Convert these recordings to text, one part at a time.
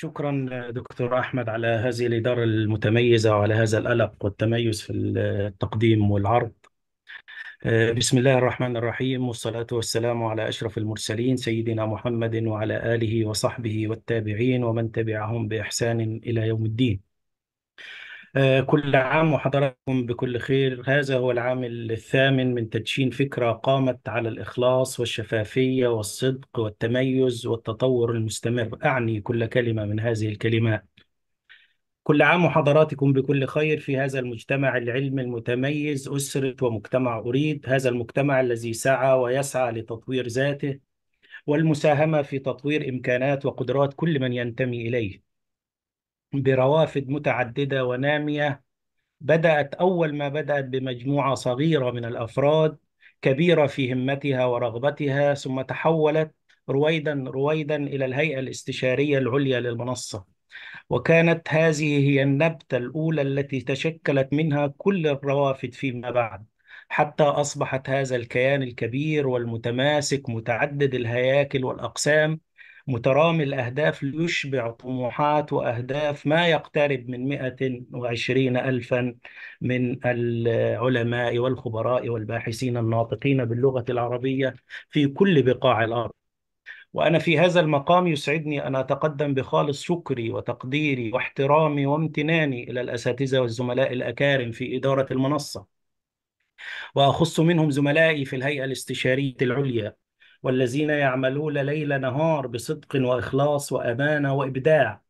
شكرا دكتور أحمد على هذه الإدارة المتميزة وعلى هذا القلق والتميز في التقديم والعرض آه، بسم الله الرحمن الرحيم والصلاة والسلام على أشرف المرسلين سيدنا محمد وعلى آله وصحبه والتابعين ومن تبعهم بإحسان إلى يوم الدين آه، كل عام وحضراتكم بكل خير هذا هو العام الثامن من تدشين فكرة قامت على الإخلاص والشفافية والصدق والتميز والتطور المستمر أعني كل كلمة من هذه الكلمات كل عام وحضراتكم بكل خير في هذا المجتمع العلمي المتميز أسرة ومجتمع أريد هذا المجتمع الذي سعى ويسعى لتطوير ذاته والمساهمة في تطوير إمكانات وقدرات كل من ينتمي إليه بروافد متعددة ونامية بدأت أول ما بدأت بمجموعة صغيرة من الأفراد كبيرة في همتها ورغبتها ثم تحولت رويدا رويدا إلى الهيئة الاستشارية العليا للمنصة وكانت هذه هي النبتة الأولى التي تشكلت منها كل الروافد فيما بعد حتى أصبحت هذا الكيان الكبير والمتماسك متعدد الهياكل والأقسام مترامي الأهداف يشبع طموحات وأهداف ما يقترب من 120 ألفا من العلماء والخبراء والباحثين الناطقين باللغة العربية في كل بقاع الأرض وأنا في هذا المقام يسعدني أن أتقدم بخالص شكري وتقديري واحترامي وامتناني إلى الأساتذة والزملاء الأكارم في إدارة المنصة وأخص منهم زملائي في الهيئة الاستشارية العليا والذين يعملون ليل نهار بصدق واخلاص وامانه وابداع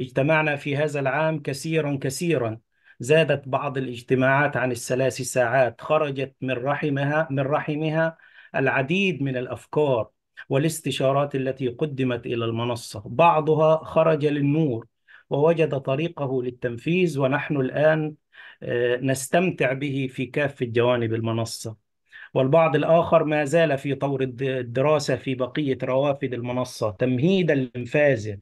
اجتمعنا في هذا العام كثيرا كثيرا زادت بعض الاجتماعات عن الثلاث ساعات خرجت من رحمها من رحمها العديد من الافكار والاستشارات التي قدمت الى المنصه بعضها خرج للنور ووجد طريقه للتنفيذ ونحن الان آه، نستمتع به في كافه جوانب المنصه والبعض الآخر ما زال في طور الدراسة في بقية روافد المنصة تمهيدا لإنفاذه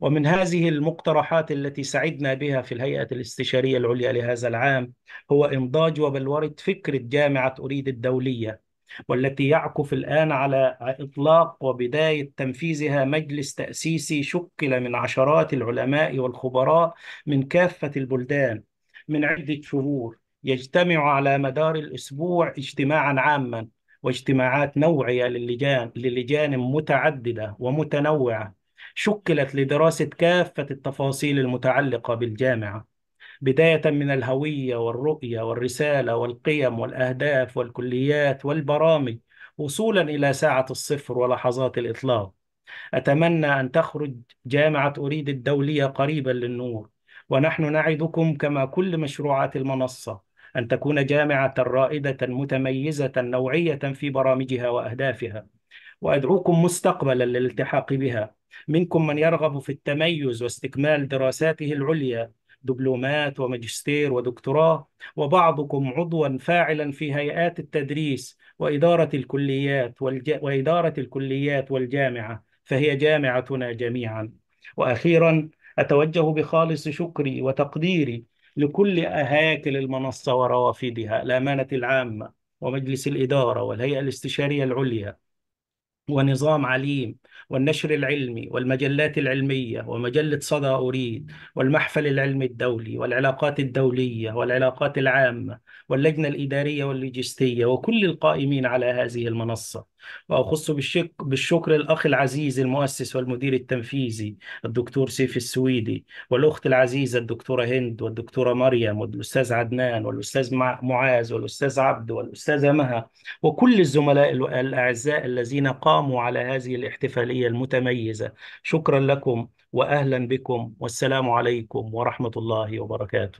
ومن هذه المقترحات التي سعدنا بها في الهيئة الاستشارية العليا لهذا العام هو إنضاج وبلورة فكرة جامعة أريد الدولية والتي يعكف الآن على إطلاق وبداية تنفيذها مجلس تأسيسي شكل من عشرات العلماء والخبراء من كافة البلدان من عدة شهور يجتمع على مدار الأسبوع اجتماعا عاما واجتماعات نوعية للجان للجان متعددة ومتنوعة شكلت لدراسة كافة التفاصيل المتعلقة بالجامعة بداية من الهوية والرؤية والرسالة والقيم والأهداف والكليات والبرامج وصولا إلى ساعة الصفر ولحظات الإطلاق أتمنى أن تخرج جامعة أريد الدولية قريبا للنور ونحن نعدكم كما كل مشروعات المنصة أن تكون جامعة رائدة متميزة نوعية في برامجها وأهدافها وأدعوكم مستقبلا للالتحاق بها منكم من يرغب في التميز واستكمال دراساته العليا دبلومات وماجستير ودكتوراه وبعضكم عضوا فاعلا في هيئات التدريس وإدارة الكليات والج... وإدارة الكليات والجامعة فهي جامعتنا جميعا وأخيرا أتوجه بخالص شكري وتقديري لكل هياكل المنصة وروافدها الأمانة العامة ومجلس الإدارة والهيئة الاستشارية العليا ونظام عليم والنشر العلمي والمجلات العلمية ومجلة صدى أريد والمحفل العلمي الدولي والعلاقات الدولية والعلاقات العامة واللجنة الإدارية واللوجستية وكل القائمين على هذه المنصة وأخص بالشك بالشكر الأخ العزيز المؤسس والمدير التنفيذي الدكتور سيف السويدي والأخت العزيزة الدكتورة هند والدكتورة مريم والأستاذ عدنان والأستاذ معاذ والأستاذ عبد والأستاذة مها وكل الزملاء الأعزاء الذين قاموا على هذه الاحتفالية المتميزة شكرا لكم وأهلا بكم والسلام عليكم ورحمة الله وبركاته